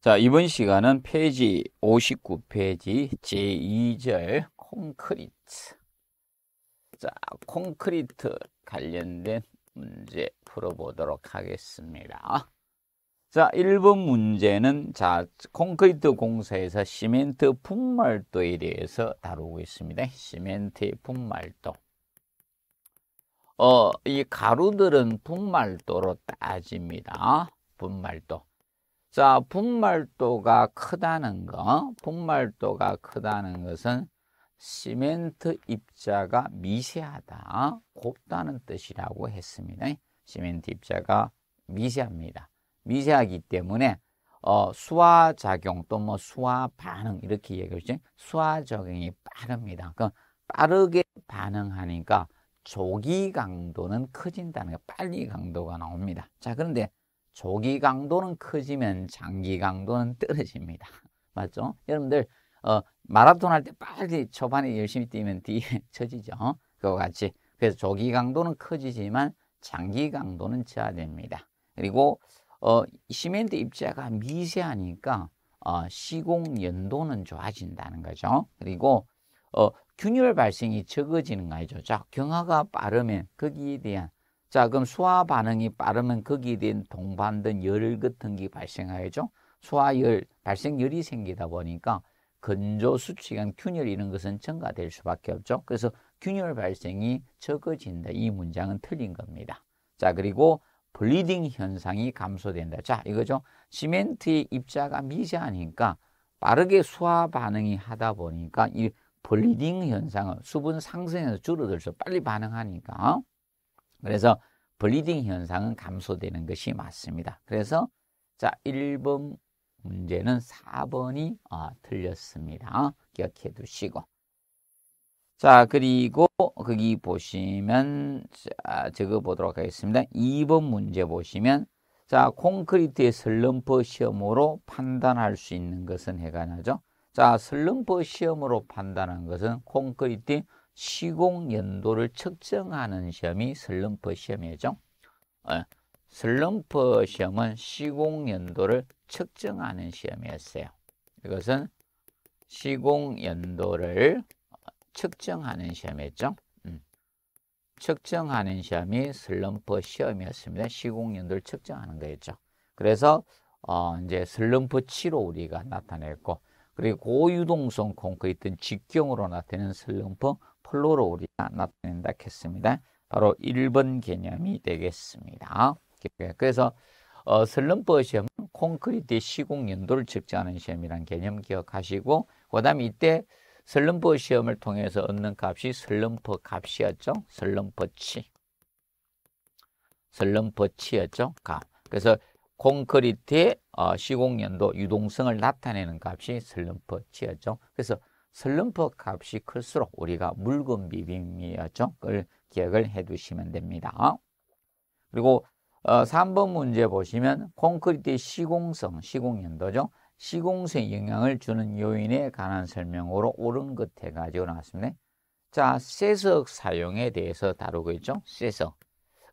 자, 이번 시간은 페이지 59페이지 제2절 콘크리트. 자, 콘크리트 관련된 문제 풀어보도록 하겠습니다. 자, 1번 문제는 자, 콘크리트 공사에서 시멘트 분말도에 대해서 다루고 있습니다. 시멘트 분말도. 어, 이 가루들은 분말도로 따집니다. 분말도. 자, 분말도가 크다는 거, 분말도가 크다는 것은 시멘트 입자가 미세하다, 곱다는 뜻이라고 했습니다. 시멘트 입자가 미세합니다. 미세하기 때문에 어, 수화작용 또뭐 수화반응 이렇게 얘기하죠. 수화작용이 빠릅니다. 그 빠르게 반응하니까 조기 강도는 커진다는 거, 빨리 강도가 나옵니다. 자, 그런데 조기 강도는 커지면 장기 강도는 떨어집니다. 맞죠? 여러분들 어, 마라톤 할 때 빨리 초반에 열심히 뛰면 뒤에 처지죠. 그거 같이. 그래서 조기 강도는 커지지만 장기 강도는 저하됩니다. 그리고 어, 시멘트 입자가 미세하니까 어, 시공 연도는 좋아진다는 거죠. 그리고 어, 균열 발생이 적어지는 거죠. 자, 경화가 빠르면 거기에 대한 자, 그럼 수화 반응이 빠르면 거기에 대한 동반된 열 같은 게 발생하죠. 수화열, 발생열이 생기다 보니까 건조 수치간 균열 이런 것은 증가될 수밖에 없죠. 그래서 균열 발생이 적어진다. 이 문장은 틀린 겁니다. 자, 그리고 블리딩 현상이 감소된다. 자, 이거죠. 시멘트의 입자가 미세하니까 빠르게 수화 반응이 하다 보니까 이 블리딩 현상은 수분 상승에서 줄어들죠. 빨리 반응하니까. 그래서 블리딩 현상은 감소되는 것이 맞습니다. 그래서 자 1번 문제는 4번이 아, 틀렸습니다. 기억해 두시고 자 그리고 거기 보시면 자, 적어 보도록 하겠습니다. 2번 문제 보시면 자 콘크리트의 슬럼프 시험으로 판단할 수 있는 것은 해가 나죠. 자 슬럼프 시험으로 판단한 것은 콘크리트 시공 연도를 측정하는 시험이 슬럼프 시험이죠. 예, 슬럼프 시험은 시공 연도를 측정하는 시험이었어요. 이것은 시공 연도를 측정하는 시험이었죠. 음, 측정하는 시험이 슬럼프 시험이었습니다. 시공 연도를 측정하는 거였죠. 그래서 어, 이제 슬럼프 치로 우리가 나타냈고 그리고 고유동성 콘크리트는 직경으로 나타내는 슬럼프 플로로우리가 나타낸다 했습니다. 바로 1번 개념이 되겠습니다. 그래서 어, 슬럼프 시험은 콘크리트 시공 연도를 측정하는 시험이란 개념 기억하시고 그 다음에 이때 슬럼프 시험을 통해서 얻는 값이 슬럼프 값이었죠. 슬럼프치. 슬럼프치였죠. 값. 그래서 콘크리트의 어, 시공 연도 유동성을 나타내는 값이 슬럼프치였죠. 그래서 슬럼프 값이 클수록 우리가 묽은 비빔이었 그걸 기억을 해 두시면 됩니다. 그리고 3번 어, 문제 보시면 콘크리트의 시공성, 시공연도죠. 시공성 영향을 주는 요인에 관한 설명으로 옳은 것 해가지고 나왔습니다. 자, 쇠석 사용에 대해서 다루고 있죠. 쇠석.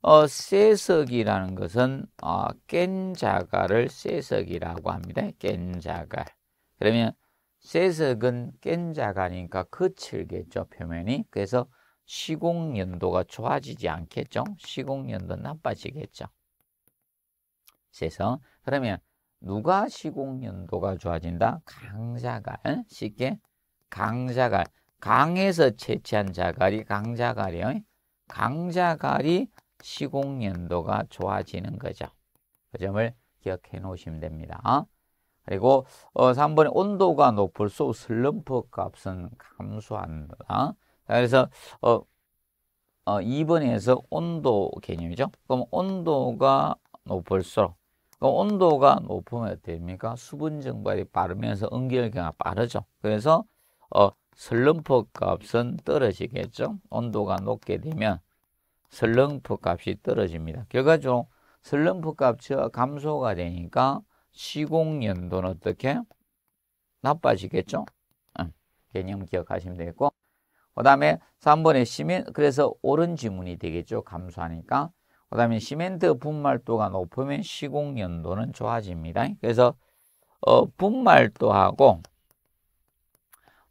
어, 쇠석이라는 것은 어, 깬 자갈을 쇠석이라고 합니다. 깬 자갈. 그러면 세석은 깬 자가니까 거칠겠죠 표면이 그래서 시공 연도가 좋아지지 않겠죠 시공 연도 나빠지겠죠 세석 그러면 누가 시공 연도가 좋아진다 강자갈 쉽게 강자갈 강에서 채취한 자갈이 강자갈이요 강자갈이 시공 연도가 좋아지는 거죠 그 점을 기억해 놓으시면 됩니다. 그리고 어, 3번에 온도가 높을수록 슬럼프 값은 감소한다. 그래서 어, 어, 2번에서 온도 개념이죠. 그럼 온도가 높을수록 그럼 온도가 높으면 어떻습니까? 수분 증발이 빠르면서 응결기가 빠르죠. 그래서 어, 슬럼프 값은 떨어지겠죠. 온도가 높게 되면 슬럼프 값이 떨어집니다. 결과적으로 슬럼프 값이 감소가 되니까 시공연도는 어떻게? 나빠지겠죠? 예, 개념 기억하시면 되겠고 그 다음에 3번에 시멘 그래서 옳은 지문이 되겠죠. 감소하니까 그 다음에 시멘트 분말도가 높으면 시공연도는 좋아집니다. 그래서 어, 분말도하고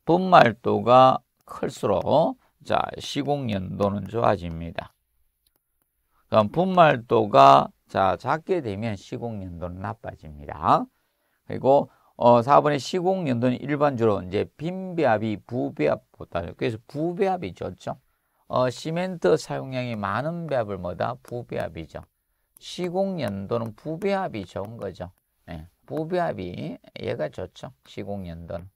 분말도가 클수록 자 시공연도는 좋아집니다. 그럼 분말도가 자, 작게 되면 시공연도는 나빠집니다. 그리고 어, 4번의 시공연도는 일반적으로 이제 빈배합이 부배합보다 그래서 부배합이 좋죠. 어, 시멘트 사용량이 많은 배합을 뭐다? 부배합이죠. 시공연도는 부배합이 좋은 거죠. 네, 부배합이 얘가 좋죠. 시공연도는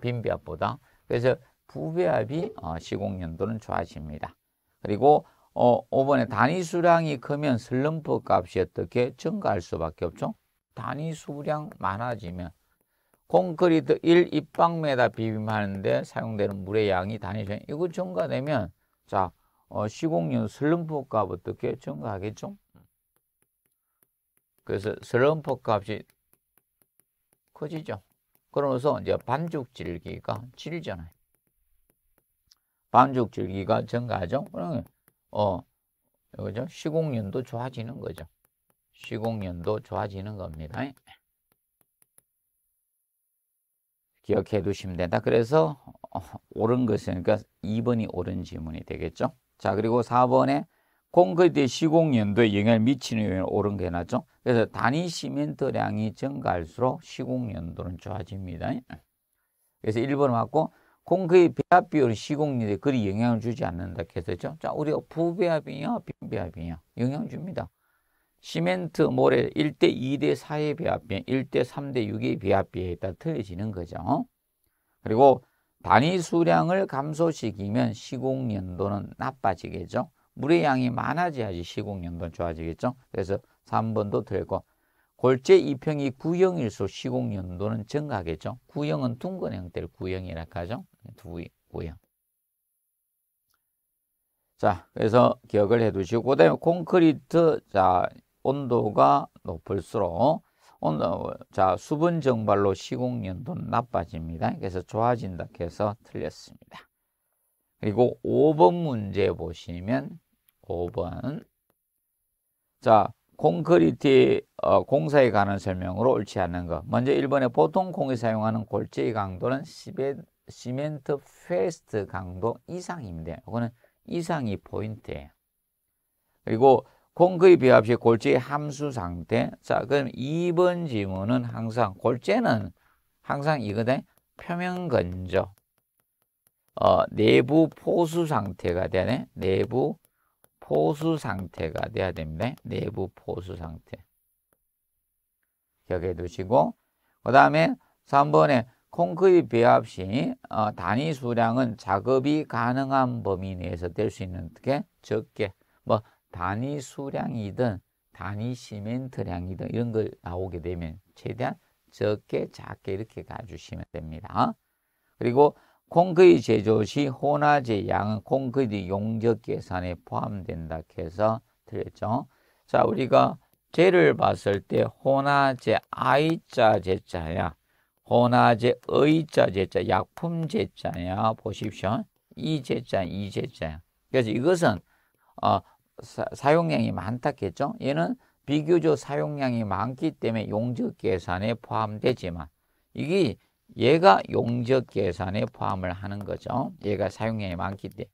빈배합보다. 그래서 부배합이 어, 시공연도는 좋아집니다. 그리고 어, 5번에 단위 수량이 크면 슬럼프 값이 어떻게 증가할 수밖에 없죠? 단위 수량 많아지면 콘크리트 1 입방미터 비빔하는데 사용되는 물의 양이 단위 수량 이거 증가되면 자 어, 시공률 슬럼프 값 어떻게 증가하겠죠? 그래서 슬럼프 값이 커지죠. 그러면서 이제 반죽 질기가 질잖아요. 반죽 질기가 증가하죠. 그러면 어, 그죠? 시공연도 좋아지는 거죠. 시공연도 좋아지는 겁니다. 기억해 두시면 된다. 그래서 어, 옳은 것이니까 그러니까 2번이 옳은 질문이 되겠죠. 자, 그리고 4번에 콘크리트 시공 연도에 영향을 미치는 요인을 오른 게해죠 그래서 단위 시멘트량이 증가할수록 시공 연도는 좋아집니다. 그래서 1번 맞고 공그의 배합 비율은 시공률에 그리 영향을 주지 않는다 했었죠. 자, 우리가 부배합이냐, 빈배합이냐 영향 줍니다. 시멘트, 모래 1대 2대 4의 배합비, 1대 3대 6의 배합비에 따라 틀려지는 거죠. 그리고 단위 수량을 감소시키면 시공연도는 나빠지겠죠. 물의 양이 많아져야지 시공연도는 좋아지겠죠. 그래서 3번도 틀고 골제 이평이 구형일수 시공연도는 정각이죠. 구형은 둥근 형태를 구형이라 하죠. 구형. 자, 그래서 기억을 해 두시고 그다음에 콘크리트 자, 온도가 높을수록 온도 자, 수분 정발로 시공연도는 나빠집니다. 그래서 좋아진다 해서 틀렸습니다. 그리고 5번 문제 보시면 5번 자, 콘크리트 어, 공사에 관한 설명으로 옳지 않은 것. 먼저 1번에 보통 공이 사용하는 골재의 강도는 시베, 시멘트 페스트 강도 이상입니다. 이거는 이상이 포인트예요. 그리고 콘크리트 배합 시 골재의 함수 상태. 자, 그럼 2번 지문은 항상 골재는 항상 이거다 표면 건조. 어, 내부 포수 상태가 되네. 내부 포수 상태가 돼야 됩니다. 내부 포수 상태. 기억해 두시고 그 다음에 3번에 콘크리 배합 시 어, 단위 수량은 작업이 가능한 범위 내에서 될 수 있는 게 적게 뭐 단위 수량이든 단위 시멘트량이든 이런 걸 나오게 되면 최대한 적게 작게 이렇게 가주시면 됩니다. 그리고 콩크리 제조 시 혼화제 양은 콩크리 용적 계산에 포함된다 해서 들렸죠. 자, 우리가 재를 봤을 때 혼화제 I자 제자야. 혼화제 의자 제자, 약품 제자야. 보십시오. 이 e 제자, 이 e 제자야. 그래서 이것은 어, 사, 용량이 많다겠죠. 얘는 비교적 사용량이 많기 때문에 용적 계산에 포함되지만 이게 얘가 용적 계산에 포함을 하는 거죠. 얘가 사용량이 많기 때문에.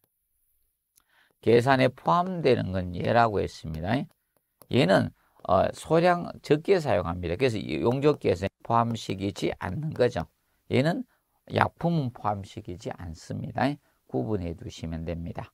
계산에 포함되는 건 얘라고 했습니다. 얘는 어, 소량 적게 사용합니다. 그래서 용적 계산에 포함시키지 않는 거죠. 얘는 약품은 포함시키지 않습니다. 구분해 두시면 됩니다.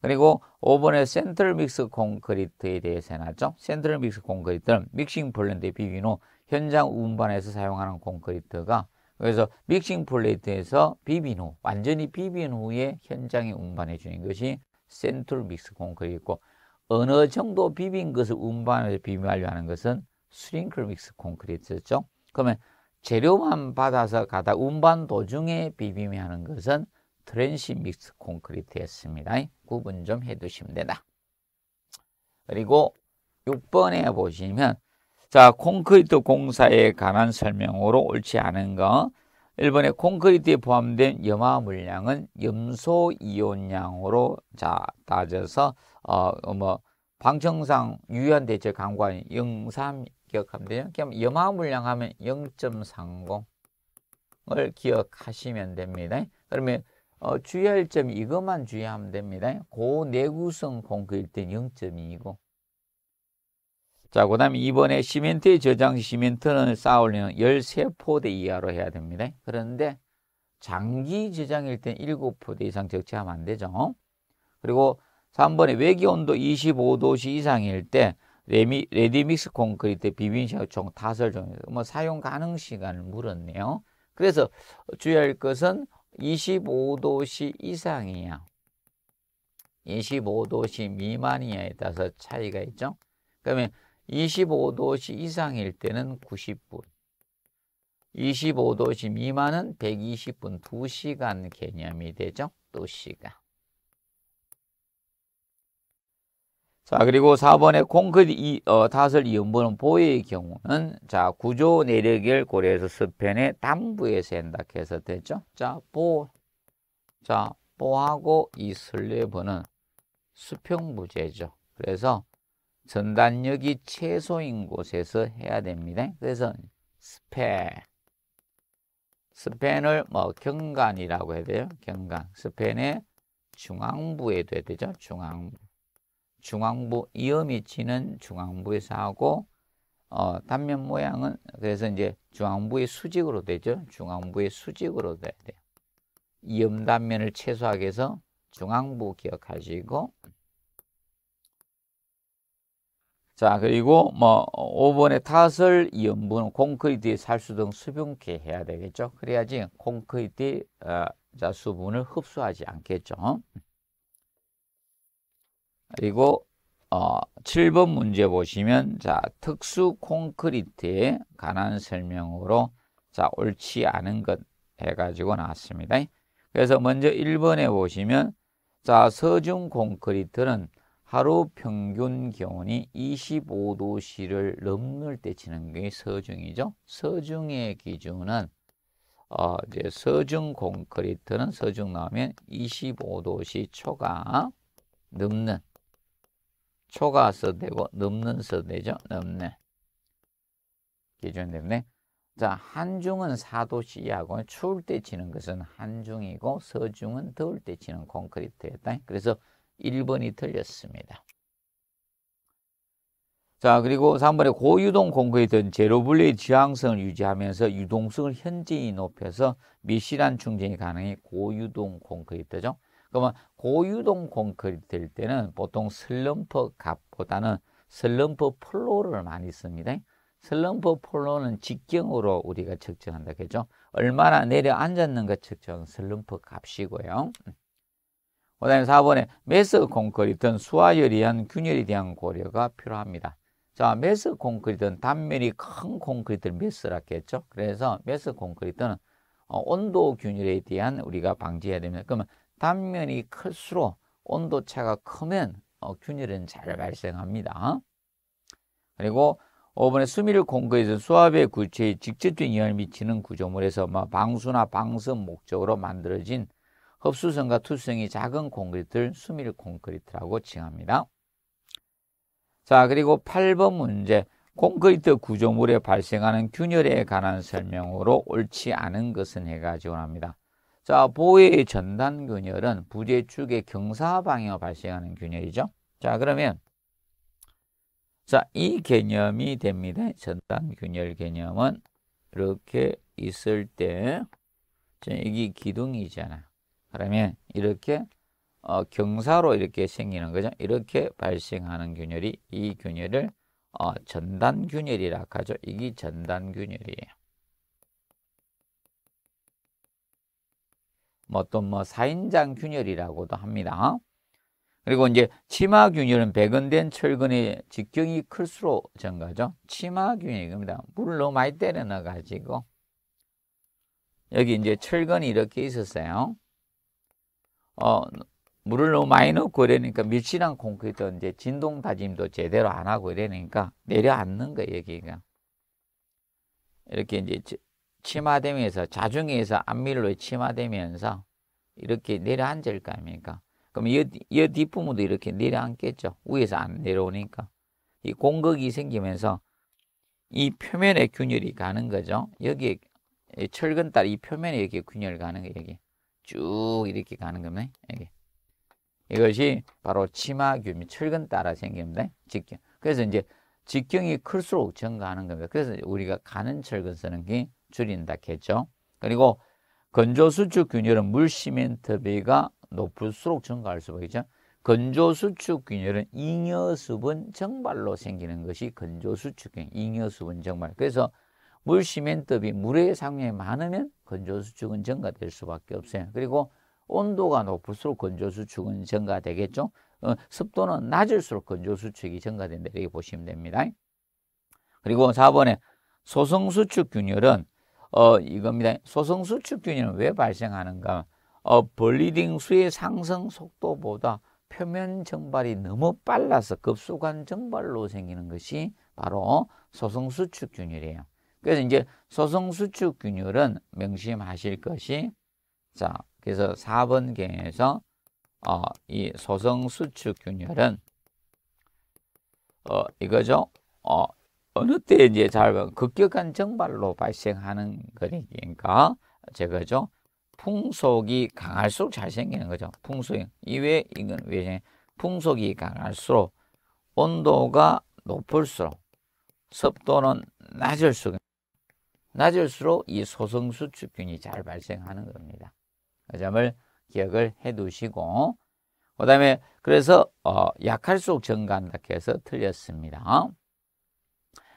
그리고 5번에 센트럴 믹스 콘크리트에 대해서 해놨죠. 센트럴 믹스 콘크리트는 믹싱 블랜드의 비빈 후 현장 운반에서 사용하는 콘크리트가 그래서 믹싱 플레이트에서 비빈 후 완전히 비빈 후에 현장에 운반해 주는 것이 센트럴 믹스 콘크리트고 어느 정도 비빈 것을 운반해서 비빔 완료하는 것은 스링클 믹스 콘크리트였죠. 그러면 재료만 받아서 가다 운반 도중에 비빔이 하는 것은 트랜시 믹스 콘크리트였습니다. 구분 좀 해두시면 된다. 그리고 6번에 보시면 자, 콘크리트 공사에 관한 설명으로 옳지 않은 거. 1번의 콘크리트에 포함된 염화 물량은 염소 이온량으로 자, 따져서 어, 뭐 방청상 유연 대체 강관 0.3 기억하면 되죠. 그럼 염화 물량 하면 0.30을 기억하시면 됩니다. 그러면 어, 주의할 점 이것만 주의하면 됩니다. 고내구성 콘크리트는 0.2고 이 자, 그 다음에 이번에 시멘트의 저장 시멘트는쌓아올려면 13포대 이하로 해야 됩니다. 그런데 장기 저장일 땐 7포대 이상 적재하면 안 되죠. 그리고 3번에 외기 온도 25도씨 이상일 때 레미, 레디믹스 콘크리트 비빔샤워 총 5종류, 뭐 사용 가능 시간을 물었네요. 그래서 주의할 것은 25도씨 이상이야. 25도씨 미만이야에 따라서 차이가 있죠. 그러면 25도씨 이상일 때는 90분, 25도씨 미만은 120분, 2시간 개념이 되죠. 2시간. 자, 그리고 4번에 콘크리트 이, 어, 타설 이음부는 보의 경우는 자, 구조 내력을 고려해서 스펜의 담부에서 해석해서 되죠. 자, 보. 자, 보하고 이 슬래브는 수평부재죠. 그래서 전단력이 최소인 곳에서 해야 됩니다. 그래서 스팸, 스팸을 뭐 경간이라고 해야 돼요. 경간, 스팸의 중앙부에 돼야 되죠. 중앙부. 중앙부, 이염이 치는 중앙부에서 하고 어, 단면 모양은 그래서 이제 중앙부의 수직으로 되죠. 중앙부의 수직으로 돼야 돼요. 이염 단면을 최소하게 해서 중앙부 기억하시고 자, 그리고 뭐 5번에 탓을 염분, 콘크리트의 살수 등 수분케 해야 되겠죠. 그래야지 콘크리트 어, 자, 수분을 흡수하지 않겠죠. 그리고 어, 7번 문제 보시면 자, 특수 콘크리트에 관한 설명으로 자, 옳지 않은 것 해가지고 나왔습니다. 그래서 먼저 1번에 보시면 자, 서중 콘크리트는 하루 평균 기온이 25도씨를 넘을 때 치는 게 서중이죠. 서중의 기준은 어, 이제 서중 콘크리트는 서중 나오면 25도씨 초가 넘는 초가 서대고 넘는 서대죠. 넘는 기준 때문에 자 한중은 4도씨 야고 추울 때 치는 것은 한중이고 서중은 더울 때 치는 콘크리트였다. 그래서 1번이 틀렸습니다. 자, 그리고 3번에 고유동 공급이던 제로블레의 지향성을 유지하면서 유동성을 현저히 높여서 미실한 충전이 가능해 고유동 콘크리트죠. 그러면 고유동 콘크리트일 때는 보통 슬럼프 값보다는 슬럼프 플로를 많이 씁니다. 슬럼프 플로는 직경으로 우리가 측정한다. 그죠? 얼마나 내려앉았는가 측정 슬럼프 값이고요. 음. 그 다음에 4번에 매스 콘크리트는 수화열이한 에 균열에 대한 고려가 필요합니다. 자, 메스 콘크리트는 단면이 큰 콘크리트를 메스라고 했죠. 그래서 메스 콘크리트는 어, 온도 균열에 대한 우리가 방지해야 됩니다. 그러면 단면이 클수록 온도차가 크면 어, 균열은 잘 발생합니다. 그리고 5번에 수밀 콘크리트는 수압의 구체에 직접적인 영향을 미치는 구조물에서 방수나 방습 목적으로 만들어진 흡수성과 투수성이 작은 콘크리트를 수밀 콘크리트라고 칭합니다. 자, 그리고 8번 문제. 콘크리트 구조물에 발생하는 균열에 관한 설명으로 옳지 않은 것은 해가지고 합니다. 자, 보의 전단 균열은 부재축의 경사 방향으로 발생하는 균열이죠. 자, 그러면 자, 이 개념이 됩니다. 전단 균열 개념은 이렇게 있을 때 자, 여기 기둥이잖아. 그러면 이렇게 어, 경사로 이렇게 생기는 거죠. 이렇게 발생하는 균열이 이 균열을 어, 전단 균열이라 하죠. 이게 전단 균열이에요. 뭐 또뭐 뭐 사인장 균열이라고도 합니다. 그리고 이제 치마 균열은 배근된 철근의 직경이 클수록 증가죠 치마 균열입니다. 물을 너무 많이 때려 넣어가지고 여기 이제 철근이 이렇게 있었어요. 어, 물을 너무 많이 넣고 이러니까 밀실한 콘크리트 이제 진동 다짐도 제대로 안 하고 이러니까 내려앉는 거예요, 여기가. 이렇게 이제 치마되면서 자중에서 안밀로 치마되면서 이렇게 내려앉을 거 아닙니까? 그럼 이, 여 뒷부분도 이렇게 내려앉겠죠. 위에서 안 내려오니까. 이공극이 생기면서 이 표면에 균열이 가는 거죠. 여기에 철근 딸이 표면에 이렇게 균열 가는 거예요, 여기. 쭉 이렇게 가는 겁니다. 이게. 이것이 바로 치마규 및 철근 따라 생깁니다. 직경. 그래서 이제 직경이 클수록 증가하는 겁니다. 그래서 우리가 가는 철근선은 게 줄인다 했죠. 그리고 건조수축 균열은 물 시멘트 비가 높을수록 증가할 수밖에 있죠. 건조수축 균열은 잉여수분 정발로 생기는 것이 건조수축균, 잉여수분 정발. 그래서 물시멘트비 물의 상류에 많으면 건조수축은 증가될 수밖에 없어요. 그리고 온도가 높을수록 건조수축은 증가되겠죠. 어, 습도는 낮을수록 건조수축이 증가된다 이렇게 보시면 됩니다. 그리고 4번에 소성수축균열은 어, 이겁니다. 소성수축균열은 왜 발생하는가? 어, 벌리딩 수의 상승 속도보다 표면 증발이 너무 빨라서 급속한 증발로 생기는 것이 바로 소성수축균열이에요. 그래서 이제 소성수축 균율은 명심하실 것이 자 그래서 4번 경에서 어, 이 소성수축 균율은 어, 이거죠. 어, 어느 때 이제 잘 급격한 증발로 발생하는 거니까 제거죠. 풍속이 강할수록 잘 생기는 거죠. 풍속이 이외 이건 왜 풍속이 강할수록 온도가 높을수록 습도는 낮을수록 낮을수록 이 소성수축균이 잘 발생하는 겁니다. 그 점을 기억을 해 두시고 그 다음에 그래서 어, 약할수록 증가다 해서 틀렸습니다.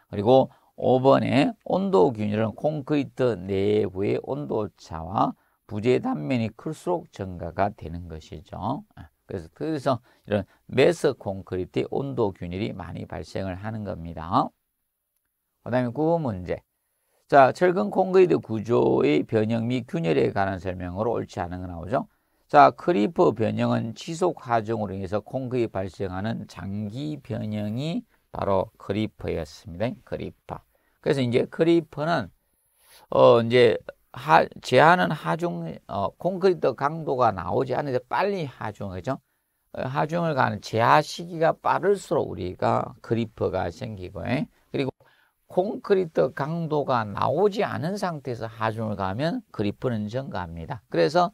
그리고 5번에 온도 균열은 콘크리트 내부의 온도차와 부재 단면이 클수록 증가가 되는 것이죠. 아, 그래서 그래서 이런 메스 콘크리트의 온도 균열이 많이 발생을 하는 겁니다. 그 다음에 9번 문제. 자, 철근 콘크리트 구조의 변형 및 균열에 관한 설명으로 옳지 않은 거 나오죠. 자, 크리퍼 변형은 지속 하중으로 인해서 콘크리트 발생하는 장기 변형이 바로 크리퍼였습니다. 크리퍼. 그래서 이제 크리퍼는 어 이제 하, 제한은 하중 어, 콘크리트 강도가 나오지 않는데 빨리 하중하죠. 어, 하중을 가는 제하 시기가 빠를수록 우리가 크리퍼가 생기고 예? 콘크리트 강도가 나오지 않은 상태에서 하중을 가면 그리프는 증가합니다. 그래서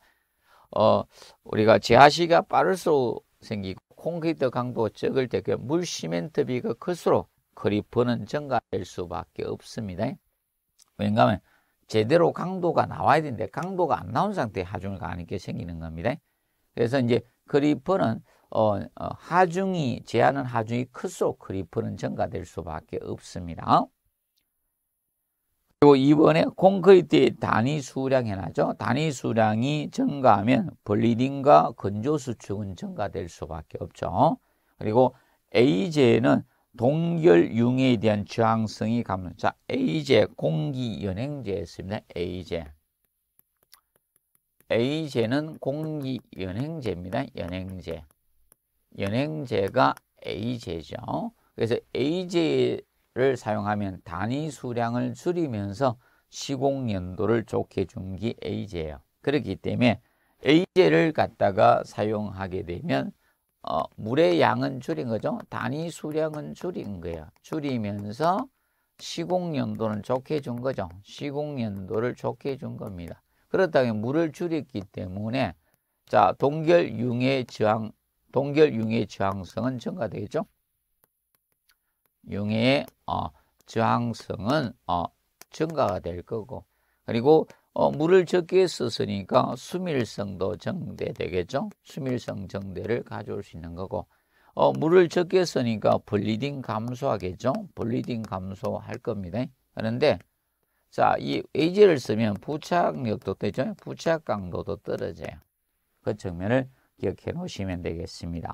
어 우리가 지하시가 빠를수록 생기고 콘크리트 강도가 적을 때 그물 시멘트 비가 클수록 그리프는 증가할 수밖에 없습니다. 왜냐하면 제대로 강도가 나와야 되는데 강도가 안 나온 상태에 하중을 가는게 생기는 겁니다. 그래서 이제 그리프는 어, 어, 하중이 제한은 하중이 클수록 그리프는 증가될 수밖에 없습니다. 그리고 이번에 콘크리트의 단위 수량 해놨죠. 단위 수량이 증가하면 벌리딘과 건조 수축은 증가될 수밖에 없죠. 그리고 A제는 동결 융에 대한 저항성이 감소. 자, A제 공기 연행제였습니다. A제. A제는 공기 연행제입니다. 연행제. 연행제가 A제죠. 그래서 A제 를 사용하면 단위 수량을 줄이면서 시공 연도를 좋게 준게 A제예요. 그렇기 때문에 A제를 갖다가 사용하게 되면 어, 물의 양은 줄인 거죠. 단위 수량은 줄인 거예요. 줄이면서 시공 연도는 좋게 준 거죠. 시공 연도를 좋게 준 겁니다. 그렇다면 물을 줄였기 때문에 자 동결 융의 저항 동결 융의 저항성은 증가되겠죠. 융의 어, 저항성은 어, 증가가 될 거고 그리고 어, 물을 적게 썼으니까 수밀성도 증대되겠죠 수밀성 증대를 가져올 수 있는 거고 어, 물을 적게 쓰니까 블리딩 감소하겠죠. 블리딩 감소할 겁니다. 그런데 자, 이 AG를 쓰면 부착력도 되죠. 부착 강도도 떨어져요. 그 측면을 기억해 놓으시면 되겠습니다.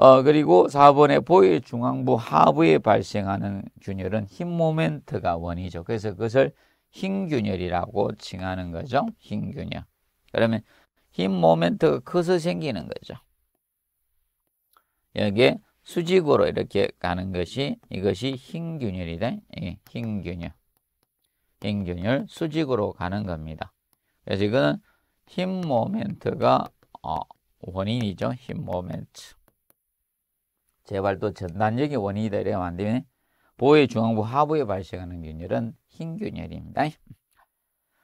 어, 그리고 4번에 보의 중앙부 하부에 발생하는 균열은 흰 모멘트가 원이죠. 그래서 그것을 흰 균열이라고 칭하는 거죠. 흰 균열. 그러면 흰 모멘트가 커서 생기는 거죠. 여기에 수직으로 이렇게 가는 것이 이것이 흰 균열이다. 예, 흰 균열. 흰 균열 수직으로 가는 겁니다. 그래서 이거는 흰 모멘트가 어, 원인이죠. 흰 모멘트. 재발도 전단적인 원인이되려면안 되네. 보의 중앙부 하부에 발생하는 균열은 흰균열입니다.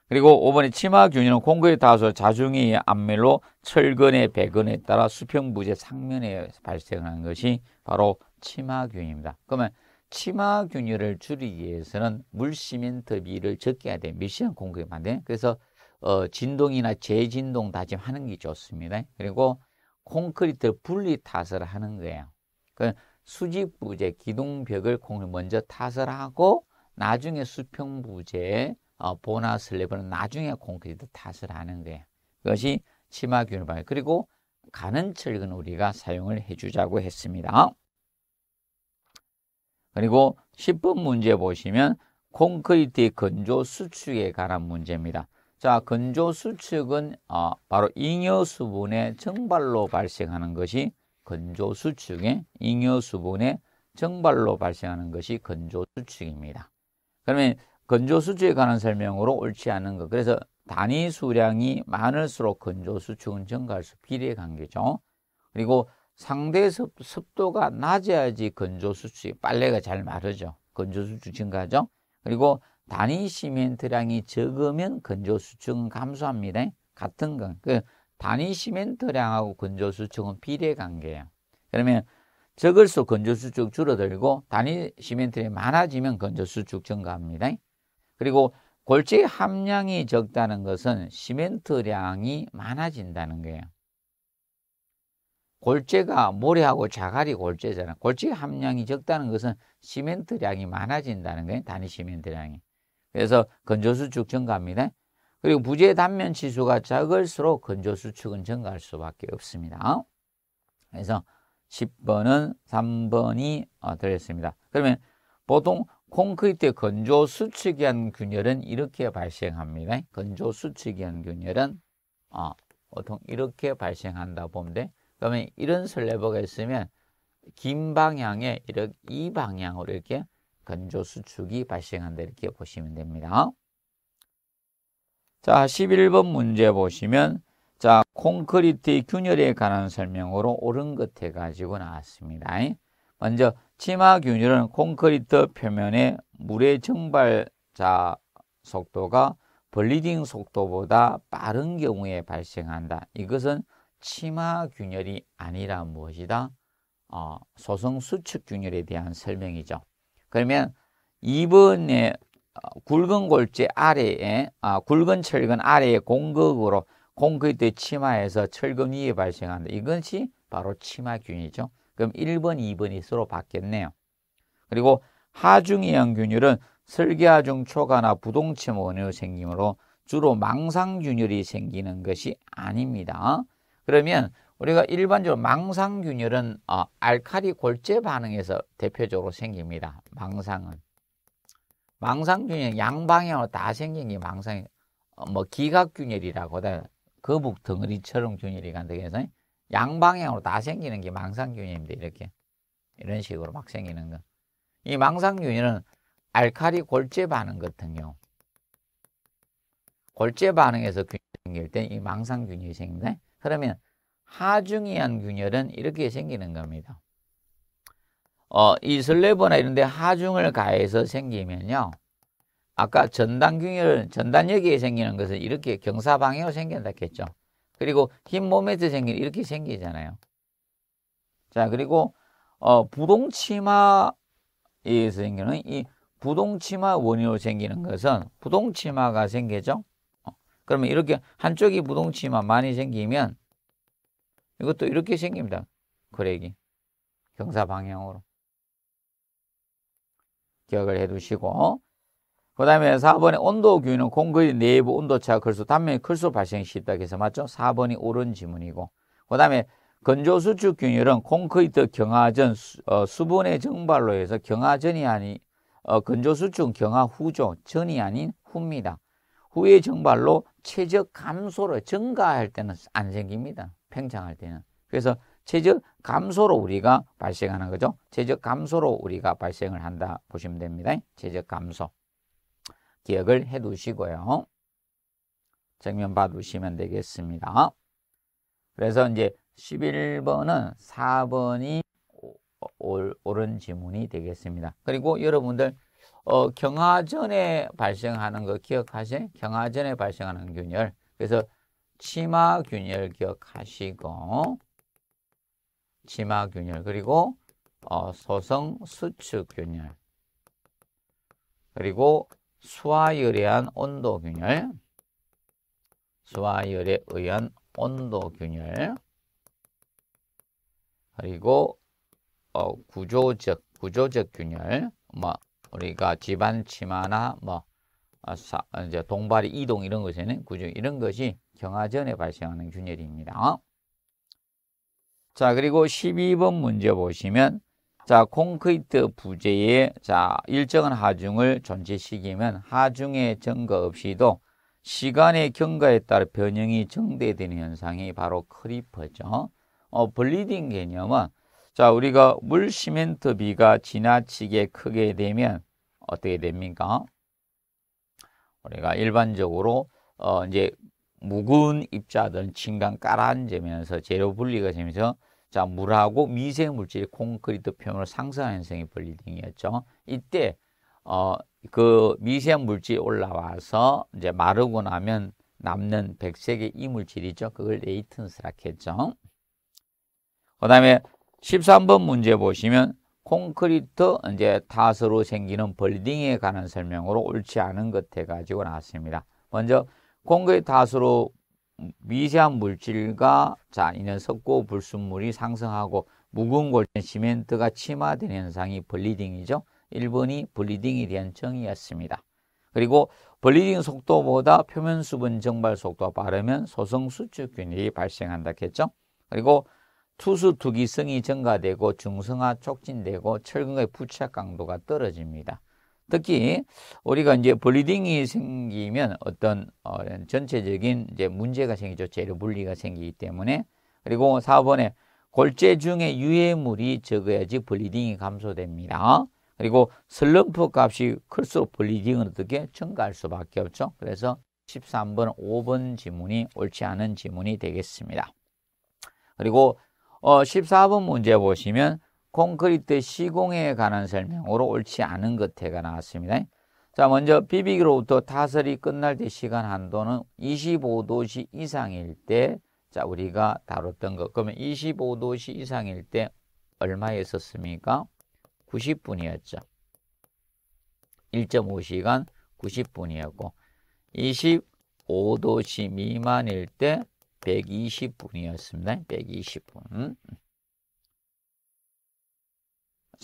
그리고 5번에 치마 균열은 콩크리트 다소 자중의 암멜로 철근의 배근에 따라 수평 부재 상면에 발생하는 것이 바로 치마 균입니다. 그러면 치마 균열을 줄이기 위해서는 물 시멘트 비를 적게 야 돼. 밀시한 공급이 안 돼. 그래서 어, 진동이나 재진동 다짐하는 게 좋습니다. 그리고 콘크리트 분리 타을 하는 거예요. 그 수직부재 기둥벽을 공을 먼저 타설하고 나중에 수평부재 어, 보나 슬래브는 나중에 콘크리트 탓을 하는 거예요. 그것이 치마 균을 방해. 그리고 가는 철근 우리가 사용을 해주자고 했습니다. 그리고 10번 문제 보시면 콘크리트의 건조 수축에 관한 문제입니다. 자, 건조 수축은 어, 바로 잉여 수분의 증발로 발생하는 것이 건조수축의 잉여수분의 증발로 발생하는 것이 건조수축입니다. 그러면 건조수축에 관한 설명으로 옳지 않은 것. 그래서 단위 수량이 많을수록 건조수축은 증가할수 비례 관계죠. 그리고 상대 습, 습도가 낮아야지 건조수축이 빨래가 잘 마르죠. 건조수축 증가하죠. 그리고 단위 시멘트량이 적으면 건조수축은 감소합니다. 같은 건. 그 단위 시멘트량하고 건조수층은 비례관계예요. 그러면 적을수록 건조수축 줄어들고 단위 시멘트량이 많아지면 건조수축 증가합니다. 그리고 골재 함량이 적다는 것은 시멘트량이 많아진다는 거예요. 골재가 모래하고 자갈이 골재잖아. 골재 함량이 적다는 것은 시멘트량이 많아진다는 거예요. 단위 시멘트량이. 그래서 건조수축 증가합니다. 그리고 부재 단면 지수가 작을수록 건조 수축은 증가할 수밖에 없습니다. 그래서 10번은 3번이 되겠습니다 어, 그러면 보통 콘크리트의 건조 수축이한 균열은 이렇게 발생합니다. 건조 수축이한 균열은 어, 보통 이렇게 발생한다 보면 돼. 그러면 이런 슬래버가 있으면 긴 방향에 이렇게 이 방향으로 이렇게 건조 수축이 발생한다 이렇게 보시면 됩니다. 자, 11번 문제 보시면 자, 콘크리트 균열에 관한 설명으로 옳은 것 해 가지고 나왔습니다. 먼저 치마 균열은 콘크리트 표면의 물의 증발 자 속도가 벌리딩 속도보다 빠른 경우에 발생한다. 이것은 치마 균열이 아니라 무엇이다? 어, 소성 수축 균열에 대한 설명이죠. 그러면 2번의 굵은 골재 아래에 아, 굵은 철근 아래에 공극으로 콘크리트 치마에서 철근 위에 발생한다. 이것이 바로 치마균이죠. 그럼 1번, 2번이 서로 바뀌었네요. 그리고 하중이형 균율은 설계하중 초과나 부동체모 원유 생김으로 주로 망상균열이 생기는 것이 아닙니다. 그러면 우리가 일반적으로 망상균열은 어, 알카리 골재 반응에서 대표적으로 생깁니다. 망상은. 망상균열, 양방향으로 다 생긴 게 망상, 어, 뭐 기각균열이라고 하다 거북 덩어리처럼 균열이 간다 해서 양방향으로 다 생기는 게 망상균열입니다. 이렇게 이런 식으로 막 생기는 거. 이 망상균열은 알칼리 골재 반응 같은 경우, 골재 반응에서 균열이 생길 때 이 망상균열이 생긴다. 그러면 하중이한 균열은 이렇게 생기는 겁니다. 어, 이슬레버나 이런 데 하중을 가해서 생기면요. 아까 전단균열, 전단여기에 생기는 것은 이렇게 경사방향으로 생긴다 했죠. 그리고 흰몸에트 생기는 이렇게 생기잖아요. 자, 그리고 어, 부동치마에 서 생기는 이 부동치마 원인으로 생기는 것은 부동치마가 생기죠. 어, 그러면 이렇게 한쪽이 부동치마 많이 생기면 이것도 이렇게 생깁니다. 그래기 경사 방향으로. 기억을 해 두시고 그 다음에 4번의 온도 규는 공거 내부 온도차 클수 단면이 클수 발생이 쉽다 해서 맞죠? 4번이 옳은 지문이고 그 다음에 건조수축 균열은 콘크리트 경화전 수, 어, 분의 증발로 해서 경화전이 아닌 어, 건조수축 경화 후죠 전이 아닌 후입니다. 후의 증발로 최적 감소로 증가할 때는 안 생깁니다. 팽창할 때는 그래서 체적 감소로 우리가 발생하는 거죠. 체적 감소로 우리가 발생을 한다 보시면 됩니다. 체적 감소. 기억을 해 두시고요. 정면 봐 두시면 되겠습니다. 그래서 이제 11번은 4번이 옳은 지문이 되겠습니다. 그리고 여러분들 어, 경화전에 발생하는 거 기억하세요? 경화전에 발생하는 균열. 그래서 치마 균열 기억하시고 지마균열 그리고 어, 소성 수축균열 그리고 수화열에 의한 온도균열 수화열에 의한 온도균열 그리고 어, 구조적 구조적 균열 뭐 우리가 집안 치마나 뭐 어, 사, 이제 동발이 이동 이런 것에는 구조 이런 것이 경화전에 발생하는 균열입니다. 자, 그리고 12번 문제 보시면 자, 콘크리트 부재에 자, 일정한 하중을 존재시키면 하중의 증가 없이도 시간의 경과에 따라 변형이 증대되는 현상이 바로 크리퍼죠. 어, 블리딩 개념은 자, 우리가 물 시멘트 비가 지나치게 크게 되면 어떻게 됩니까? 우리가 일반적으로 어, 이제 묵은 입자들은 진간 깔아앉으면서 재료 분리가 되면서 자 물하고 미생 물질이 콘크리트 표면으로 상승하 현상이 분리등이었죠. 이때 어 그 미생 물질이 올라와서 이제 마르고 나면 남는 백색의 이물질이죠. 그걸 레이튼스라고 했죠. 그 다음에 13번 문제 보시면 콘크리트 이제 타서로 생기는 벌딩에 관한 설명으로 옳지 않은 것 해가지고 나왔습니다. 먼저 공급의 탓으로 미세한 물질과 자인을 섞고 불순물이 상승하고 무거운 골전 시멘트가 침하된 현상이 블리딩이죠. 1번이 블리딩에 대한 정의였습니다. 그리고 블리딩 속도보다 표면 수분 증발 속도가 빠르면 소성 수축 균열이 발생한다 했죠. 그리고 투수 투기성이 증가되고 중성화 촉진되고 철근의 부착 강도가 떨어집니다. 특히 우리가 이제 블리딩이 생기면 어떤 어, 전체적인 이제 문제가 생기죠. 재료 분리가 생기기 때문에 그리고 4번에 골재 중에 유해물이 적어야지 블리딩이 감소됩니다. 그리고 슬럼프 값이 클수록 블리딩은 어떻게 증가할 수밖에 없죠. 그래서 13번, 5번 지문이 옳지 않은 지문이 되겠습니다. 그리고 어, 14번 문제 보시면 콘크리트 시공에 관한 설명으로 옳지 않은 것에가 나왔습니다. 자, 먼저 비비기로부터 타설이 끝날 때 시간 한도는 25도씨 이상일 때, 자, 우리가 다뤘던 것. 그러면 25도씨 이상일 때 얼마에 있습니까 90분이었죠. 1.5시간 90분이었고, 25도씨 미만일 때 120분이었습니다. 120분.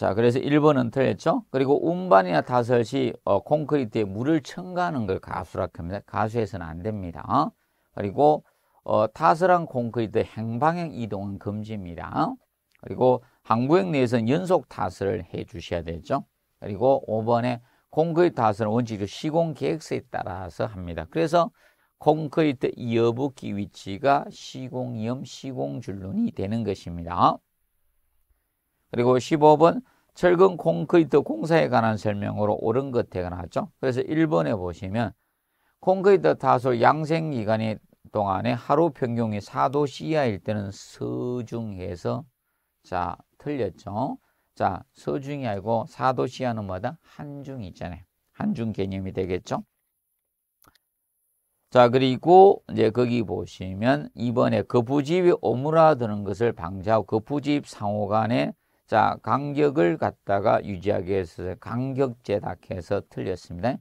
자, 그래서 1번은 틀렸죠? 그리고 운반이나 타설시 어, 콘크리트에 물을 첨가하는 걸 가수라고 합니다. 가수해서는 안 됩니다. 어? 그리고 어, 타설한 콘크리트 행방향 이동은 금지입니다. 어? 그리고 항구역 내에서는 연속 타설을 해 주셔야 되죠. 그리고 5번에 콘크리트 타설은 원칙으로 시공 계획서에 따라서 합니다. 그래서 콘크리트 이어붙기 위치가 시공이염, 시공줄눈이 되는 것입니다. 그리고 15번 철근 콘크리트 공사에 관한 설명으로 옳은 것에 관하죠. 그래서 1번에 보시면 콘크리트 다설 양생 기간 동안에 하루 평균이 4도 이하일 때는 서중해서 자 틀렸죠. 자 서중이 아니고 4도 이하는 뭐다? 한중이 있잖아요. 한중 개념이 되겠죠. 자 그리고 이제 거기 보시면 이번에 거부집이 오므라드는 것을 방지하고 거부집 상호간에 자, 간격을 갖다가 유지하기 위해서 간격제딱 해서 틀렸습니다.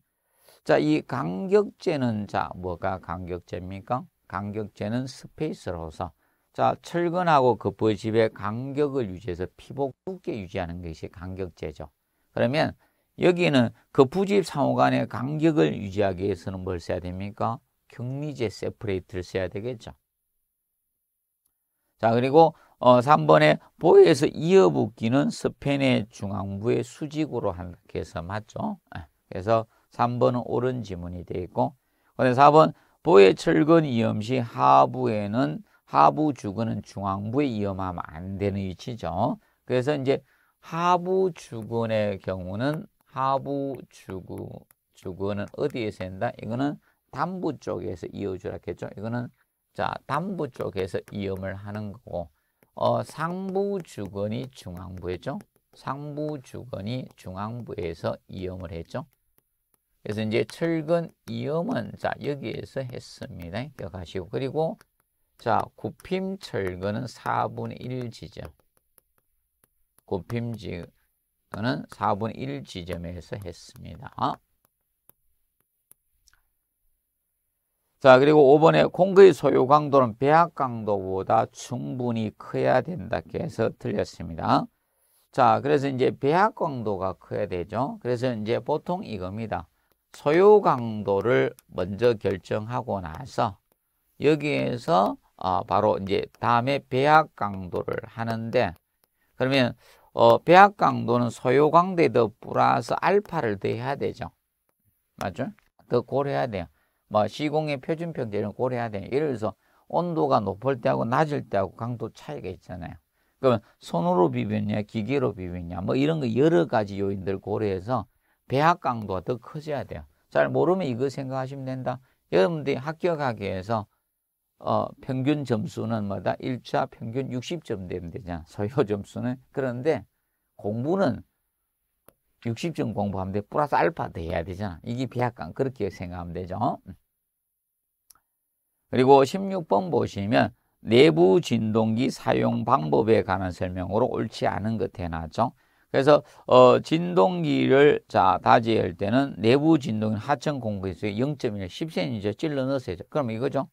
자, 이 간격제는 자, 뭐가 간격제입니까? 간격제는 스페이스로서 자, 철근하고 그 부집의 간격을 유지해서 피복 두께 유지하는 것이 간격제죠. 그러면 여기는 그 부집 상호 간의 간격을 유지하기 위해서는 뭘 써야 됩니까? 격리제 세프레이트를 써야 되겠죠. 자, 그리고 어, 3번에 보에서 이어붙기는 스페인의 중앙부의 수직으로 한, 해서 맞죠? 예. 그래서 3번은 옳은 지문이 되어 있고 그데 4번 보의 철근 이염 시 하부에는 하부 주근은 중앙부에 이염하면 안 되는 위치죠. 그래서 이제 하부 주근의 경우는 하부 주근 주근은 어디에서 한다? 이거는 담부 쪽에서 이어주라 했죠. 이거는 자 담부 쪽에서 이염을 하는 거고 어, 상부 주건이 중앙부였죠. 상부 주건이 중앙부에서 이염을 했죠. 그래서 이제 철근 이염은 자 여기에서 했습니다. 기억하시고 그리고 자 굽힘 철근은 4분의 1 지점. 굽힘 지근은 4분의 1 지점에서 했습니다. 자, 그리고 5번에 공급의 소요 강도는 배합 강도보다 충분히 커야 된다. 해서 틀렸습니다. 자, 그래서 이제 배합 강도가 커야 되죠. 그래서 이제 보통 이겁니다. 소요 강도를 먼저 결정하고 나서 여기에서 어, 바로 이제 다음에 배합 강도를 하는데 그러면 어, 배합 강도는 소요 강도에 더 플러스 알파를 더해야 되죠. 맞죠? 더 고려해야 돼요. 뭐 시공의 표준평 대를 고려해야 돼요. 예를 들어서 온도가 높을 때하고 낮을 때하고 강도 차이가 있잖아요. 그러면 손으로 비볐냐, 기계로 비볐냐, 뭐 이런 거 여러 가지 요인들을 고려해서 배합 강도가 더 커져야 돼요. 잘 모르면 이거 생각하시면 된다. 여러분들이 합격하기 위해서 어, 평균 점수는 뭐다? 1차 평균 60점 되면 되잖아. 소요 점수는. 그런데 공부는 60점 공부하면 돼. 플러스 알파 돼야 되잖아. 이게 비약강. 그렇게 생각하면 되죠. 음. 그리고 16번 보시면 내부 진동기 사용 방법에 관한 설명으로 옳지 않은 것 해놨죠. 그래서 어, 진동기를 자 다지할 때는 내부 진동인 하천 공부에서 0.1 1 c m 찔러 넣으세요. 그럼 이거죠.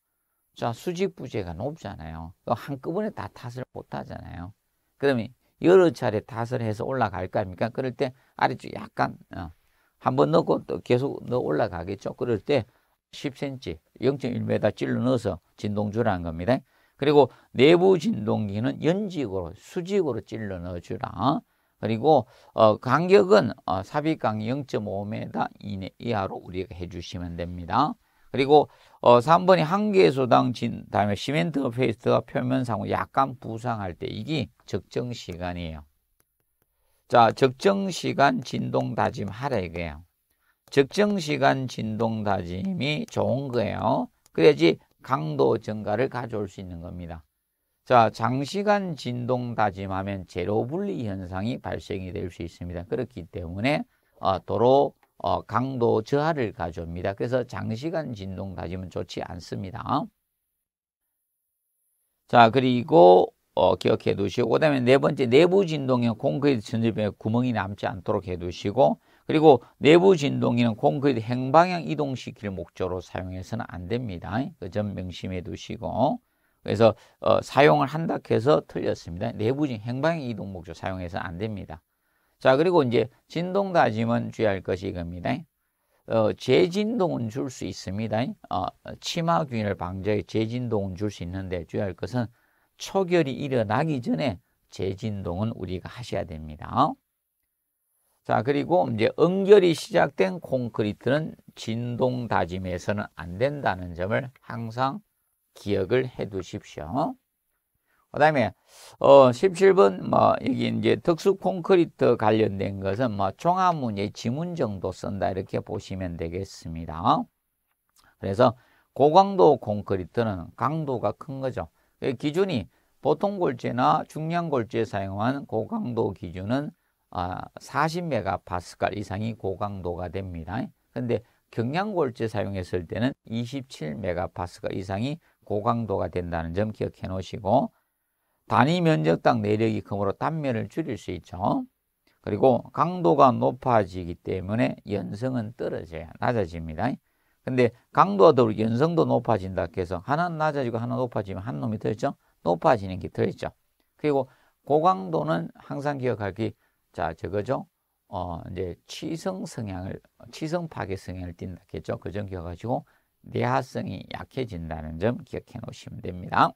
자 수직 부재가 높잖아요. 한꺼번에 다 탓을 못 하잖아요. 그러면 여러 차례 탓을 해서 올라갈 거 아닙니까? 그럴 때 아래쪽 약간 어, 한번 넣고 또 계속 넣어 올라가겠죠. 그럴 때 10cm, 0.1m 찔러 넣어서 진동주를 한 겁니다. 그리고 내부 진동기는 연직으로 수직으로 찔러 넣어주라. 그리고 어, 간격은 어, 삽입강 0.5m 이내 이하로 우리가 해주시면 됩니다. 그리고 어, 3번이 한 개소당 진 다음에 시멘트 페이스트가 표면상으로 약간 부상할 때 이게 적정 시간이에요. 자, 적정 시간 진동 다짐 하라 이거예요. 적정 시간 진동 다짐이 좋은 거예요. 그래야지 강도 증가를 가져올 수 있는 겁니다. 자, 장시간 진동 다짐하면 제로 분리 현상이 발생이 될 수 있습니다. 그렇기 때문에 어, 도로 어, 강도 저하를 가져옵니다. 그래서 장시간 진동 다짐은 좋지 않습니다. 자, 그리고 어, 기억해 두시고 그다음에 네 번째 내부 진동에는 콘크리트 전지에 구멍이 남지 않도록 해 두시고 그리고 내부 진동기는 콘크리트 행방향 이동시킬 목적으로 사용해서는 안 됩니다. 그 점 명심해 두시고 그래서 어, 사용을 한다 해서 틀렸습니다. 내부 진 행방향 이동 목적 사용해서안 됩니다. 자 그리고 이제 진동 다짐은 주의할 것이 이겁니다. 어, 재진동은 줄 수 있습니다. 어, 치마 균열 방지에 재진동은 줄 수 있는데 주의할 것은 초결이 일어나기 전에 재진동은 우리가 하셔야 됩니다. 자, 그리고 이제 응결이 시작된 콘크리트는 진동 다짐해서는 안 된다는 점을 항상 기억을 해 두십시오. 그 다음에, 어, 17번, 뭐, 여기 이제 특수 콘크리트 관련된 것은 뭐, 종합문의 지문 정도 쓴다, 이렇게 보시면 되겠습니다. 그래서 고강도 콘크리트는 강도가 큰 거죠. 그 기준이 보통 골재나 중량 골재 사용한 고강도 기준은 40메가파스칼 아, 이상이 고강도가 됩니다. 근데 경량 골재 사용했을 때는 27메가파스칼 이상이 고강도가 된다는 점 기억해 놓으시고 단위 면적당 내력이 크므로 단면을 줄일 수 있죠. 그리고 강도가 높아지기 때문에 연성은 떨어져요. 낮아집니다. 근데 강도와 더불어 연성도 높아진다 그래서 하나는 낮아지고 하나 는 높아지면 한 놈이 들어있죠. 높아지는 게 들어있죠. 그리고 고강도는 항상 기억할 게 자, 저거죠. 어, 이제 치성 성향을 치성 파괴 성향을 띈다 했죠. 그 점 기억해 가지고 내하성이 약해진다는 점 기억해 놓으시면 됩니다.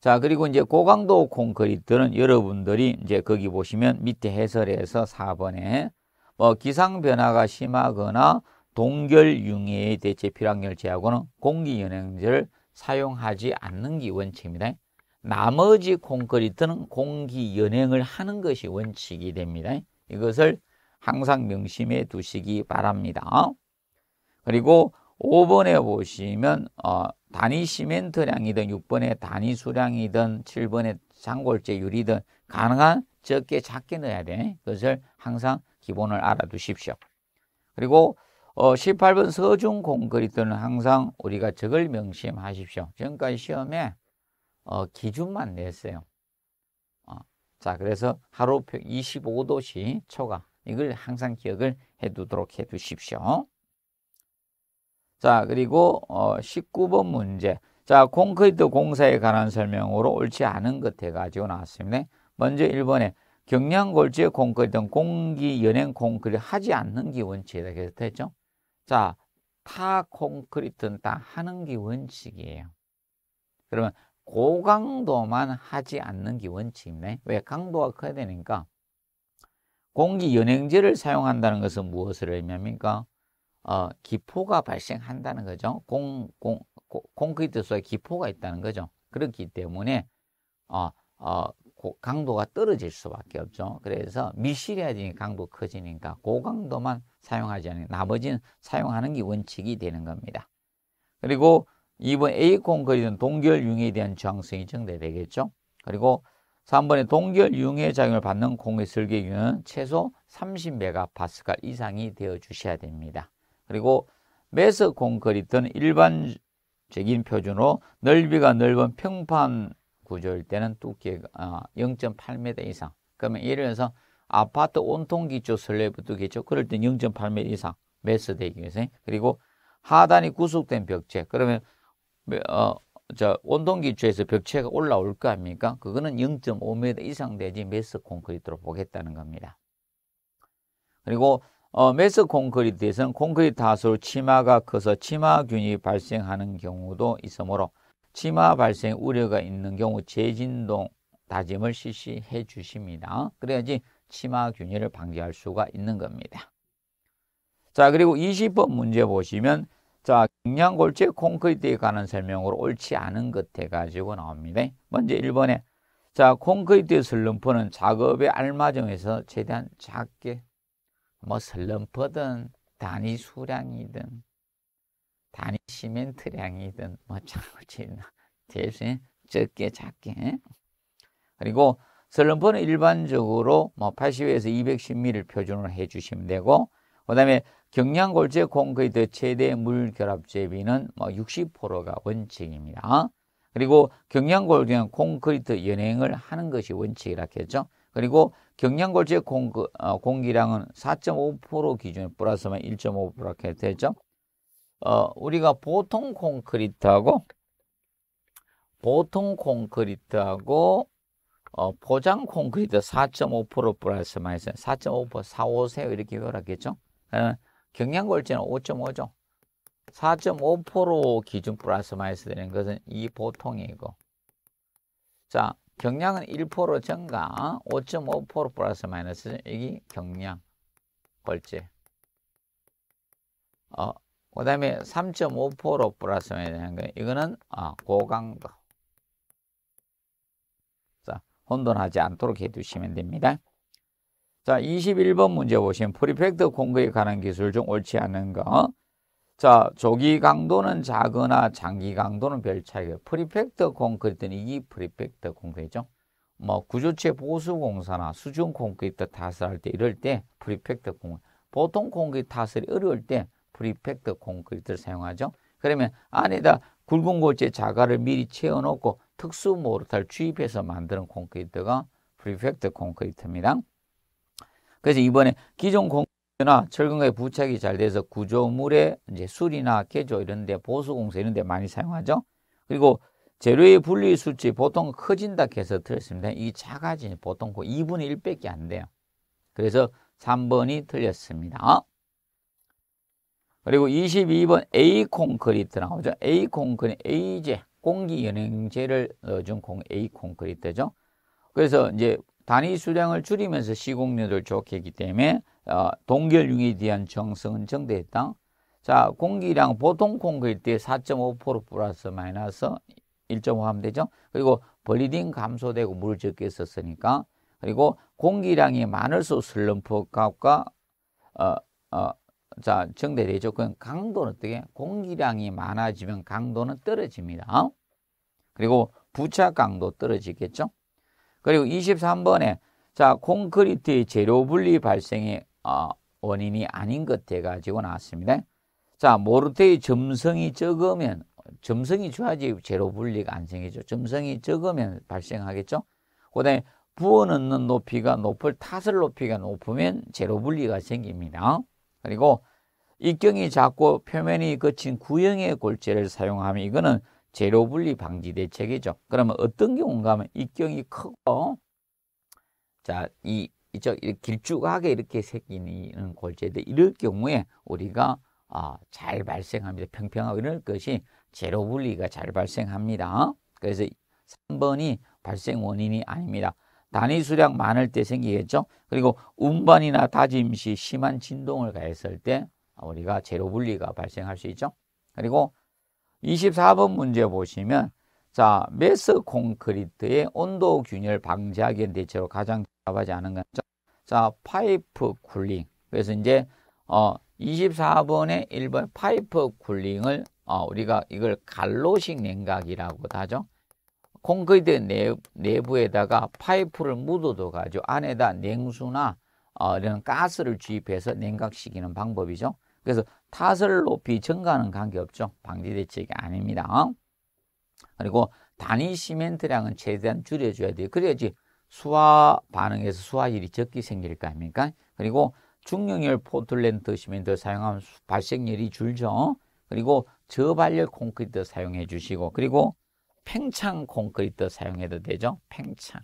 자, 그리고 이제 고강도 콘크리트는 여러분들이 이제 거기 보시면 밑에 해설에서 4번에 뭐 기상 변화가 심하거나 동결융해 대체 필항결제하고는 공기연행제를 사용하지 않는 게 원칙입니다. 나머지 콘크리트는 공기연행을 하는 것이 원칙이 됩니다. 이것을 항상 명심해 두시기 바랍니다. 그리고 5번에 보시면 어, 단위 시멘트량이든 6번에 단위 수량이든 7번에 장골재 유리든 가능한 적게 작게 넣어야 돼. 그것을 항상 기본을 알아두십시오. 그리고 18번 어, 서중공 그리스도는 항상 우리가 적을 명심하십시오. 지금까지 시험에 어, 기준만 냈어요. 어, 자, 그래서 하루 25도씨 초과. 이걸 항상 기억을 해 두도록 해 두십시오. 자, 그리고 어, 19번 문제. 자, 콘크리트 공사에 관한 설명으로 옳지 않은 것 해가지고 나왔습니다. 먼저 1번에 경량 골지 콘크리트는 공기 연행 콘크리트 하지 않는 기원칙에 대해서 했죠. 자, 타 콘크리트는 다 하는 게 원칙이에요. 그러면 고강도만 하지 않는 게 원칙이네. 왜? 강도가 커야 되니까. 공기 연행제를 사용한다는 것은 무엇을 의미합니까? 어, 기포가 발생한다는 거죠. 공, 공 콘크리트 속에 기포가 있다는 거죠. 그렇기 때문에 어, 어, 강도가 떨어질 수밖에 없죠. 그래서 미실해야 되니 강도 커지니까 고강도만 사용하지 않는 나머지는 사용하는 게 원칙이 되는 겁니다. 그리고 2번 A콘 거리는 동결융에 대한 저항성이 증대되겠죠. 그리고 3번에 동결융해 작용을 받는 공의 설계균은 최소 30메가파스칼 이상이 되어 주셔야 됩니다. 그리고 매스콘크리트는 일반적인 표준으로 넓이가 넓은 평판 구조일 때는 두께가 어, 0.8m 이상. 그러면 예를 들어서 아파트 온통 기초 슬래브 두께죠. 그럴 땐 0.8m 이상 매스되기 위해서. 그리고 하단이 구속된 벽체. 그러면 어, 저 온통 기초에서 벽체가 올라올 거 아닙니까? 그거는 0.5m 이상 되지 매스 콘크리트로 보겠다는 겁니다. 그리고 어, 메스 콘크리트에서는 콘크리트 하수로 치마가 커서 치마균이 발생하는 경우도 있으므로 치마 발생 우려가 있는 경우 재진동 다짐을 실시해 주십니다. 그래야지 치마 균열을 방지할 수가 있는 겁니다. 자, 그리고 20번 문제 보시면 자, 경량골재 콘크리트에 관한 설명으로 옳지 않은 것 해가지고 나옵니다. 먼저 1번에 자, 콘크리트 슬럼프는 작업에 알맞음에서 최대한 작게 뭐 슬럼프든 단위 수량이든 단위 시멘트량이든 뭐 장구치나 대신 적게 작게 그리고 슬럼프는 일반적으로 뭐 80에서 2 1 0 m 를 표준으로 해주시면 되고 그 다음에 경량골재 콘크리트 최대 물결합제비는 뭐 60%가 원칙입니다. 그리고 경량골재 콘크리트 연행을 하는 것이 원칙이라 했죠. 그리고 경량골재 어, 공기량은 4.5% 기준에 플러스만 1.5% 이렇게 되죠. 어, 우리가 보통 콘크리트하고 보통 콘크리트하고 어, 포장 콘크리트 4.5% 플러스 마이너스 4.5% 4, 5, 세요 이렇게 외워라겠죠? 경량골재는 5.5죠. 4.5% 기준 플러스 마이너스 되는 것은 이 보통이고 자 경량은 1% 증가 5.5% 플러스 마이너스 이게 경량 골재 어, 그 다음에 3.5% 플러스면이 되는 거 이거는 어, 고강도. 자, 혼돈하지 않도록 해두시면 됩니다. 자, 21번 문제 보시면 프리펙트 공급에 관한 기술 중 옳지 않은 거. 자, 조기 강도는 작거나 장기 강도는 별 차이가 프리펙트 콘크리트는 이 프리펙트 콘크리트죠. 뭐 구조체 보수 공사나 수중 콘크리트 타설할 때 이럴 때 프리펙트 콘크리트 보통 콘크리트 타설이 어려울 때 프리팩트 콘크리트를 사용하죠. 그러면 안에다 굵은 골재 자갈을 미리 채워놓고 특수 모르타 주입해서 만드는 콘크리트가 프리팩트 콘크리트입니다. 그래서 이번에 기존 콘크리트나 철근과의 부착이 잘 돼서 구조물의 이제 수리나 개조 이런 데 보수공사 이런 데 많이 사용하죠. 그리고 재료의 분리 수치 보통 커진다 해서 틀렸습니다. 이작아지 보통 2분의 그 1밖에 안 돼요. 그래서 3번이 틀렸습니다. 그리고 22번 A 콘크리트 나오죠. A 콘크리트, A제, 공기연행제를 넣어준 공, A 콘크리트죠. 그래서 이제 단위 수량을 줄이면서 시공률을 좋게 했기 때문에 어, 동결융에 대한 정성은 정대했다. 자, 공기량 보통 콘크리트에 4.5% 플러스 마이너스 1.5 하면 되죠. 그리고 벌리딩 감소되고 물 적게 썼으니까 그리고 공기량이 많을수록 슬럼프 값과 어, 어, 자, 정대되 조건 럼 강도는 어떻게? 공기량이 많아지면 강도는 떨어집니다. 어? 그리고 부착 강도 떨어지겠죠. 그리고 23번에 자, 콘크리트의 재료 분리 발생의 어, 원인이 아닌 것 돼가지고 나왔습니다. 자, 모르테의 점성이 적으면, 점성이 줘야지 제로 분리가 안 생기죠. 점성이 적으면 발생하겠죠. 그 다음에 부어넣는 높이가 높을 탓을 높이가 높으면 제로 분리가 생깁니다. 그리고 입경이 작고 표면이 거친 구형의 골재를 사용하면 이거는 재료 분리 방지 대책이죠. 그러면 어떤 경우인가 하면 입경이 크고 자, 이 이쪽 길쭉하게 이렇게 생기는 골재들 이럴 경우에 우리가 아, 잘 발생합니다. 평평하고 이럴 것이 재료 분리가 잘 발생합니다. 그래서 3번이 발생 원인이 아닙니다. 단위 수량 많을 때 생기겠죠. 그리고 운반이나 다짐 시 심한 진동을 가했을 때 우리가 제로 분리가 발생할 수 있죠. 그리고 24번 문제 보시면 자, 메스 콘크리트의 온도 균열 방지하기 위한 대체로 가장 답하지 않은 거죠. 자, 파이프 쿨링. 그래서 이제 어 24번에 1번 파이프 쿨링을 어, 우리가 이걸 갈로식 냉각이라고 하죠. 콘크리트 내부, 에다가 파이프를 묻어둬 가지고 안에다 냉수나 어, 이런 가스를 주입해서 냉각시키는 방법이죠. 그래서 타설 높이 증가는 관계없죠. 방지 대책이 아닙니다. 어? 그리고 단위 시멘트량은 최대한 줄여줘야 돼요. 그래야지 수화 반응에서 수화질이 적게 생길 거 아닙니까? 그리고 중용열 포틀랜드 시멘트 사용하면 발생률이 줄죠. 그리고 저발열 콘크리트 사용해 주시고 그리고 팽창 콘크리트 사용해도 되죠? 팽창.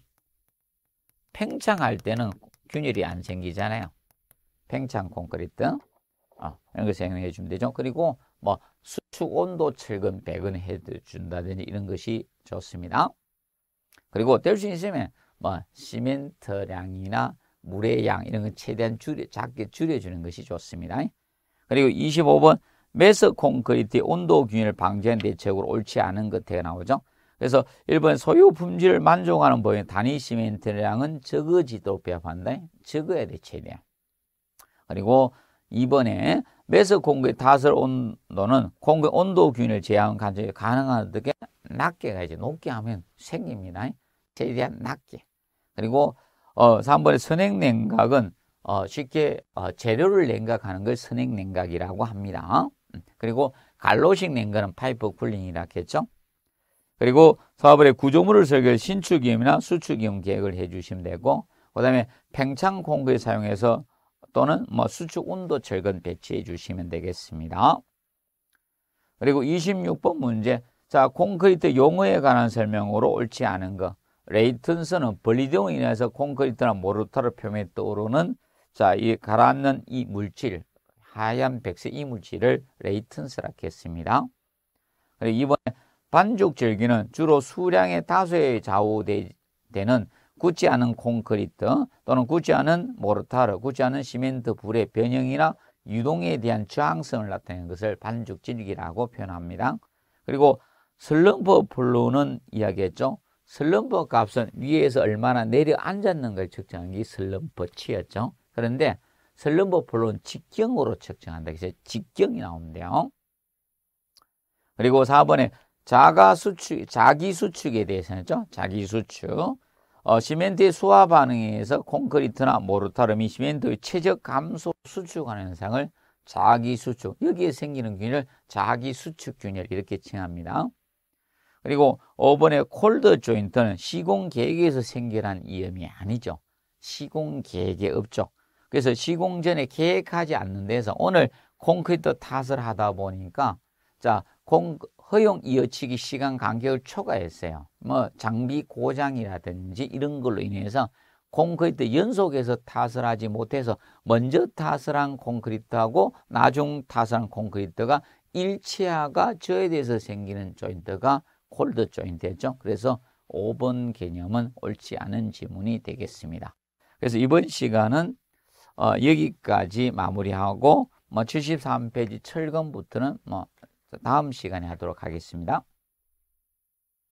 팽창할 때는 균열이 안 생기잖아요. 팽창 콘크리트. 어, 이런 거 사용해 주면 되죠. 그리고 뭐 수축 온도 철근 백은 해 준다든지 이런 것이 좋습니다. 그리고 될 수 있으면 뭐 시멘트량이나 물의 양 이런 건 최대한 줄여, 작게 줄여주는 것이 좋습니다. 그리고 25번 메스 콘크리트 온도 균열 방지한 대책으로 옳지 않은 것에 나오죠. 그래서 일본 의 소유 품질을 만족하는 범위 단위 시멘트량은 적어지도 배합한다. 적어야 돼, 최대한. 그리고 이번에 매서 공구의 다설 온도는 공구의 온도 균을 제한 간접이 가능한 어떻게 낮게 가야지. 높게 하면 생깁니다. 최대한 낮게. 그리고 어, 3번의 선행 냉각은 어, 쉽게 어, 재료를 냉각하는 걸 선행 냉각이라고 합니다. 음, 그리고 갈로식 냉각은 파이프 쿨링이라고 했죠. 그리고 사업의 구조물을 설계할 신축이용이나 수축이용 계획을 해주시면 되고 그 다음에 팽창 공구에 사용해서 또는 뭐 수축 온도 절근 배치해 주시면 되겠습니다. 그리고 26번 문제 자 콘크리트 용어에 관한 설명으로 옳지 않은 것 레이턴스는 분리되어 인해서 콘크리트나 모르타르 표면에 떠오르는 자이 가라앉는 이 물질 하얀 백색 이 물질을 레이턴스라 했습니다. 그리고 이번에 반죽 절기는 주로 수량의 다수에 좌우되는 굳지 않은 콘크리트 또는 굳지 않은 모르타르, 굳지 않은 시멘트 불의 변형이나 유동에 대한 저항성을 나타내는 것을 반죽 질기라고 표현합니다. 그리고 슬럼프 플루는 이야기했죠. 슬럼프 값은 위에서 얼마나 내려앉았는걸 측정한 게 슬럼프 치였죠. 그런데 슬럼프 플루는 직경으로 측정한다. 그래서 직경이 나온대요. 그리고 4번에 자가 수축, 자기 수축에 대해서는죠. 자기 수축. 어, 시멘트의 수화 반응에 의해서 콘크리트나 모르타름이 시멘트의 최적 감소 수축하는 현상을 자기 수축, 여기에 생기는 균열, 자기 수축 균열 이렇게 칭합니다. 그리고 5번의 콜드 조인트는 시공 계획에서 생겨난 위험이 아니죠. 시공 계획에 없죠. 그래서 시공 전에 계획하지 않는 데서 오늘 콘크리트 탓을 하다 보니까 자, 공, 허용 이어치기 시간 간격을 초과했어요. 뭐 장비 고장이라든지 이런 걸로 인해서 콘크리트 연속해서 타설 하지 못해서 먼저 타설한 콘크리트하고 나중 타설한 콘크리트가 일치하가 저에 대해서 생기는 조인트가 콜드 조인트였죠. 그래서 5번 개념은 옳지 않은 지문이 되겠습니다. 그래서 이번 시간은 어, 여기까지 마무리하고 뭐 73페이지 철근부터는 뭐 다음 시간에 하도록 하겠습니다.